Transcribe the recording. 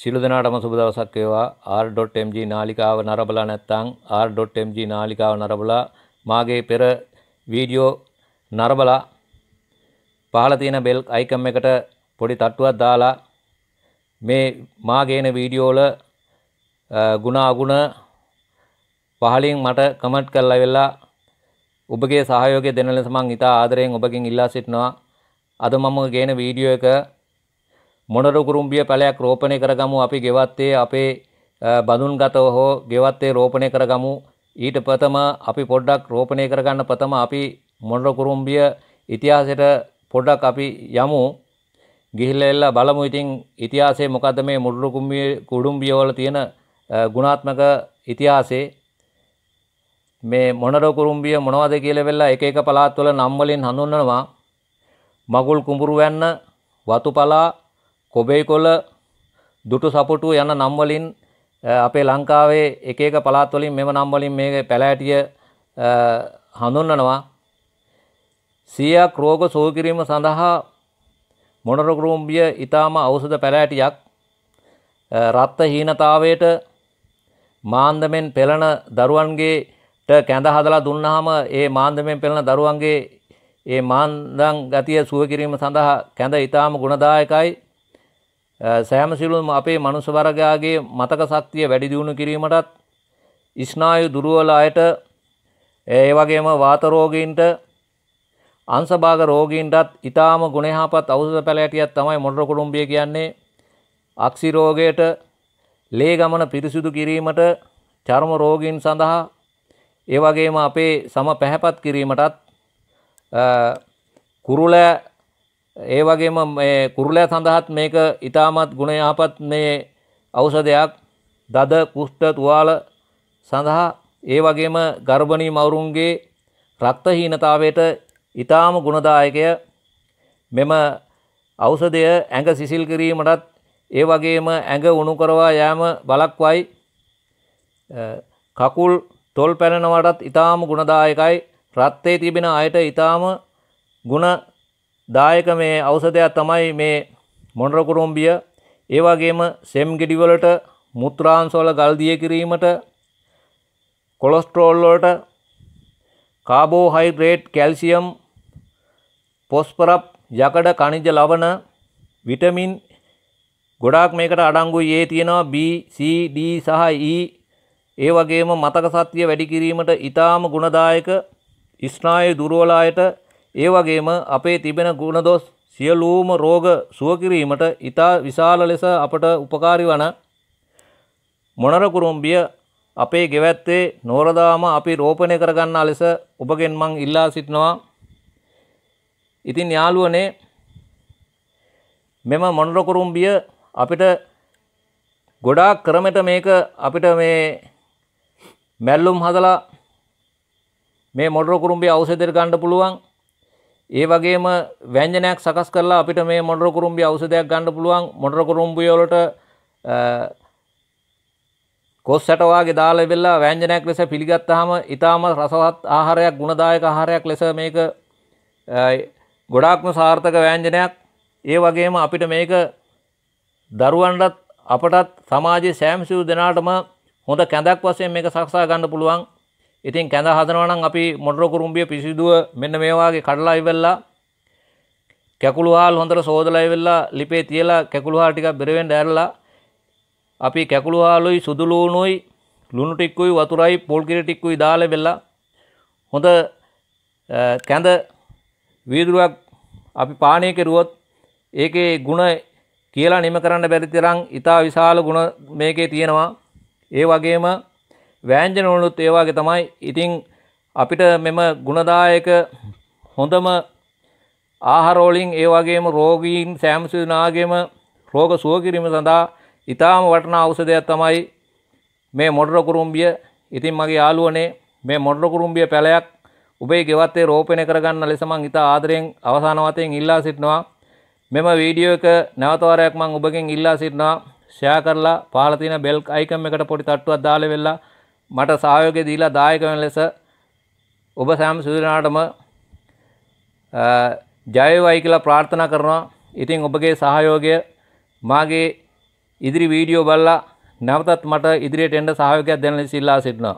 සිළු දෙනාටම සුබ දවසක් වේවා r.mg නාලිකාව නරඹලා නැත්නම් r.mg නාලිකාව නරඹලා මාගේ පෙර වීඩියෝ නරඹලා පහළ තියෙන බෙල් අයිකම් එකට පොඩි තට්ටුවක් දාලා මේ මාගේන වීඩියෝ වල ಗುಣ අගුණ පහලින් මට කමෙන්ට් කරලා වෙලා ඔබගේ සහයෝගය දෙන ලෙස මම ඉතා ආදරයෙන් ඔබගෙන් ඉල්ලා සිටිනවා අද මම ගේන වීඩියෝ එක මොනරු කුරුම්බිය පැලයක් රෝපණය කරගමු අපි ගෙවත්තේ අපේ බඳුන්ගතව හෝ ගෙවත්තේ රෝපණය කරගමු ඊට ප්‍රථම අපි පොඩ්ඩක් රෝපණය කරගන්න ප්‍රථම අපි මොනර කුරුම්බිය ඉතිහාසයට පොඩ්ඩක් අපි යමු ගිහිල්ල එල්ලා බලමු ඉතින් ඉතිහාසයේ මොකද මේ මුඩුරු කුම්බිය කුඩුම්බිය වල තියෙන ගුණාත්මක ඉතිහාසයේ මේ මොනර කුරුම්බිය මොනවද කියලා වෙලා එක එක පළාත්වල නම් වලින් හඳුන්වනවා මගුල් කුඹුරු වැන්න වතුපලා කොබෙයිකොල දුටු සපුටු යන නම්වලින් අපේ ලංකාවේ එක එක පළාත් වලින් මෙම නම් වලින් මේ පැලෑටිය හඳුන්වනවා සියක් රෝග සුව කිරීම සඳහා මොනරකුරුම්බිය ඊටාම ඖෂධ පැලෑටියක් රත්ත හීනතාවයට මාන්දමෙන් පෙළෙන දරුවන්ගේට කැඳ හදලා දුන්නාම ඒ මාන්දමෙන් පෙළෙන දරුවන්ගේ ඒ මාන්දම් ගතිය සුව කිරීම සඳහා කැඳ ඊටාම ගුණදායකයි සෑමසිලුම අපේ මනුස වරගයාගේ මතක සක්තිය වැඩිදියුණු කිරීමටත් ඉස්නායු දුරුවල අයට ඒ වගේම වාතරෝගීන්ට අංසභාග රෝගීන්ටත් ඉතාම ගුණහපත් අවුද පැලෑටියත් තමයි මොටර කුළුම්බිය කියන්නේ අක්සිරෝගයට ලේ ගමන පිරිසිදු කිරීමට චර්ම රෝගීන් සඳහා ඒවගේම අපේ සම පැහැපත් කිරීමටත් කුරුල ඒ වගේම කුරුලෑ සඳහත් මේක ඉතාමත් ගුණ යහපත් මේ ඖෂධයක් දද කුෂ්ඨ තුවාල සඳහා ඒ වගේම ගර්භණී මවුරුන්ගේ රක්තහීනතාවයට ඉතාම ගුණදායකය මෙම ඖෂධය ඇඟ සිසිල් කිරීමටත් ඒ වගේම ඇඟ උණු කරවා යෑම බලක්වයි කකුල් තොල් පැලෙනවටත් ඉතාම ගුණදායකයි රත්තේ තිබෙන අයට ඉතාම ගුණ දායක මේ ඖෂධයක් තමයි මේ මොනර කුරුම්බිය ඒ වගේම සෙම් ගෙඩි වලට මුත්‍රාංශ වල ගල් දිය කිරීමට කොලෙස්ටරෝල් වලට කාබෝහයිඩ්‍රේට් කැල්සියම් පොස්පරප් යකඩ කනිජ ලවණ විටමින් ගොඩාක් මේකට අඩංගුයි ඒ තියෙනවා B C D සහ E ඒ වගේම මතක සත්‍ය වැඩි කිරීමට ඊටාම ගුණදායක ස්නායු දුර්වලයට ඒ වගේම අපේ තිබෙන ගුණදොස් සියලූම රෝග සුවකිරීමට ඉතා විශාල ලෙස අපට උපකාරි වන මොනරකුරුම්බිය අපේ ගෙවැත්තේ නෝරදාම අපි රෝපණය කරගන්නා ලෙස ඔබගෙන් මං ඉල්ලා සිටිනවා ඉතින් යාළුවනේ මෙම මොනරකුරුම්බිය අපිට ගොඩාක් ක්‍රමට මේක අපිට මේ මැල්ලුම් හදලා මේ මොඩරකුරුම්බිය අවසෙදර ගණ්ඩ පුළුවන් ඒ වගේම ව්‍යංජනයක් සකස් කරලා අපිට මේ මොඩර කුරුම්බි ඖෂධයක් ගන්න පුළුවන් මොඩර කුරුම්බි වලට කොස් සැට වාගේ දාලා වෙලා ව්‍යංජනයක් ලෙස පිළිගත්තාම ඊටාම රසවත් ආහාරයක් ගුණදායක ආහාරයක් ලෙස මේක ගොඩාක්ම සාර්ථක ව්‍යංජනයක් ඒ වගේම අපිට මේක දරුවන්ටත් අපටත් සමාජයේ සෑම සිව් දෙනාටම හොඳ කැඳක් වශයෙන් මේක සකසා ගන්න පුළුවන් ඉතින් කැඳ හදනවනම් අපි මොටරෝ කුරුම්බිය පිසිදුව මෙන්න මේ වගේ කඩලා ඉවල්ලා කැකුළු හාල් හොඳට සෝදලා ඉවල්ලා ලිපේ තියලා කැකුළු හාල් ටිකක් බෙරවෙන්න ඇරලා අපි කැකුළු හාලුයි සුදු ලුණුයි ලුණු ටික්කුයි වතුරයි පොල් කිරි ටික්කුයි දාලා ඉවල්ලා හොඳ කැඳ වීදුරුවක් අපි පානය කෙරුවොත් ඒකේ ಗುಣ කියලා නිම කරන්න බැරි තරම් ඊටා විශාල ಗುಣ මේකේ තියෙනවා ඒ වගේම වෑංජනවලුත් ඒවාගේ තමයි ඉතිං අපිට මෙම ගුණදායක හොඳම ආහරෝලින් ඒවගේම රෝගීන් සෑම්සිනාගේම රෝග සුවකිරීම සඳහා ඉතාම වටනා අවසදයක් තමයි මේ මොඩරකුරුම්බිය ඉතින් මගේ යාලුවනේ මේ මොඩරකුරුම්බිය පැලයක් උබේ ගෙවත්තේ රෝපණය කරගන්න ලෙස මං ඉතා ආදරයෙන් අවසාන වතයෙන් ඉල්ලා සිටිනවා මෙම වීඩියෝ එක නැවතවරයක් මං ඔබගෙන් ඉල්ලා සිටිනවා ෂෙයා කරලා පහළ තියෙන බෙල් අයිකන් එකට පොඩි තට්ටුවක් දාලා වෙලා මට සහයෝගය දීලා දායක වෙන ලෙස ඔබ සෑම සුදුනාටම ජය වේවායි කියලා ප්‍රාර්ථනා කරනවා. ඉතින් ඔබගේ සහයෝගය මාගේ ඉදිරි වීඩියෝ බලලා නැවතත් මට ඉදිරියට එන්න සහයෝගයක් දෙන ලෙස ඉල්ලා සිටිනවා.